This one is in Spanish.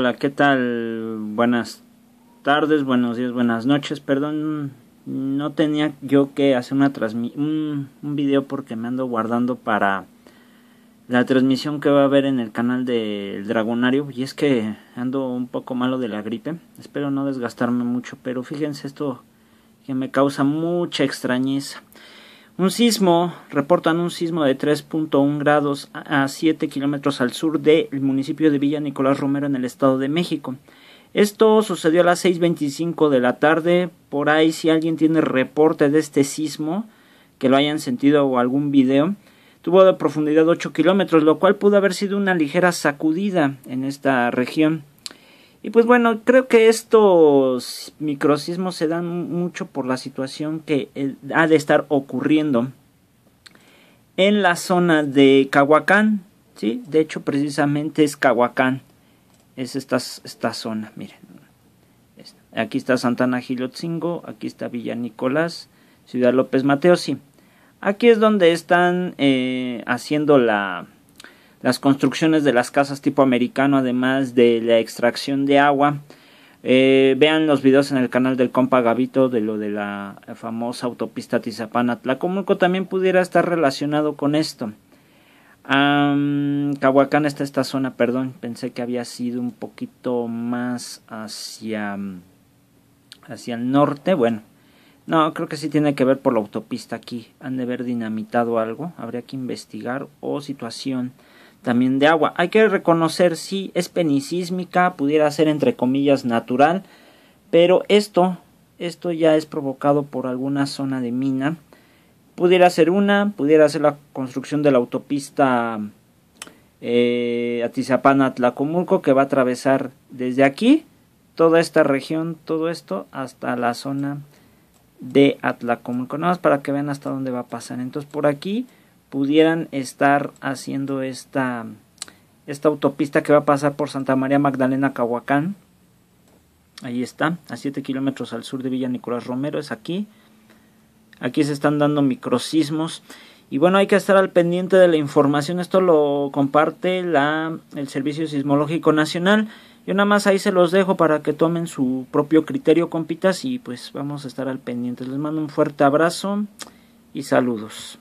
Hola, ¿qué tal? Buenas tardes, buenos días, buenas noches. Perdón, no tenía yo que hacer una un, un video porque me ando guardando para la transmisión que va a haber en el canal del Dragonario. Y es que ando un poco malo de la gripe. Espero no desgastarme mucho, pero fíjense esto que me causa mucha extrañeza. Un sismo, reportan un sismo de 3.1 grados a 7 kilómetros al sur del municipio de Villa Nicolás Romero en el Estado de México. Esto sucedió a las 6.25 de la tarde. Por ahí, si alguien tiene reporte de este sismo, que lo hayan sentido o algún video, tuvo de profundidad 8 kilómetros, lo cual pudo haber sido una ligera sacudida en esta región. Y pues bueno, creo que estos microsismos se dan mucho por la situación que eh, ha de estar ocurriendo en la zona de Cahuacán. ¿sí? De hecho, precisamente es Cahuacán. Es esta, esta zona, miren. Aquí está Santana Gilotzingo, aquí está Villa Nicolás, Ciudad López Mateo, sí. Aquí es donde están eh, haciendo la, las construcciones de las casas tipo americano, además de la extracción de agua. Eh, vean los videos en el canal del compa Gavito de lo de la famosa autopista Tizapán-Atlacomulco también pudiera estar relacionado con esto. Um, Cahuacán está esta zona, perdón, pensé que había sido un poquito más hacia, hacia el norte, bueno, no, creo que sí tiene que ver por la autopista aquí, han de haber dinamitado algo, habría que investigar o situación también de agua. Hay que reconocer si es penicísmica, pudiera ser entre comillas natural, pero esto, esto ya es provocado por alguna zona de mina. Pudiera ser una, pudiera ser la construcción de la autopista eh, Atizapán-Atlacomulco que va a atravesar desde aquí toda esta región, todo esto hasta la zona de Atlacomulco. Nada más para que vean hasta dónde va a pasar. Entonces por aquí pudieran estar haciendo esta, esta autopista que va a pasar por Santa María Magdalena Cahuacán. Ahí está, a 7 kilómetros al sur de Villa Nicolás Romero, es aquí. Aquí se están dando microsismos. Y bueno, hay que estar al pendiente de la información. Esto lo comparte la, el Servicio Sismológico Nacional. Yo nada más ahí se los dejo para que tomen su propio criterio, compitas, y pues vamos a estar al pendiente. Les mando un fuerte abrazo y saludos.